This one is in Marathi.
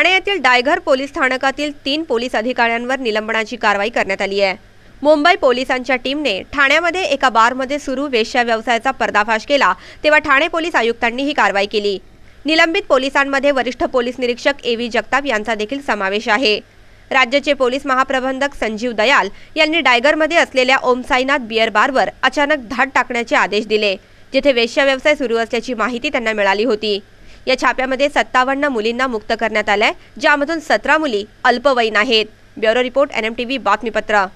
ठाणे येथील डायघर पोलीस स्थानकातील तीन पोलीस अधिकाऱ्यांवर निलंबनाची कारवाई करण्यात आली आहे मुंबई पोलिसांच्या टीमने ठाण्यामध्ये एका बारमध्ये सुरू वेश्या व्यवसायाचा पर्दाफाश केला तेव्हा ठाणे पोलीस आयुक्तांनी ही कारवाई केली निलंबित पोलिसांमध्ये वरिष्ठ पोलीस निरीक्षक ए व्ही जगताप यांचा देखील समावेश आहे राज्याचे पोलीस महाप्रबंधक संजीव दयाल यांनी डायगरमध्ये असलेल्या ओमसाईनाथ बियर बारवर अचानक धाड टाकण्याचे आदेश दिले जेथे वेश्या व्यवसाय सुरू असल्याची माहिती त्यांना मिळाली होती या छाप्यामध्ये सत्तावन्न मुलींना मुक्त करण्यात आलंय ज्यामधून सतरा मुली अल्पवयीन आहेत bureau report N M T V बातमीपत्र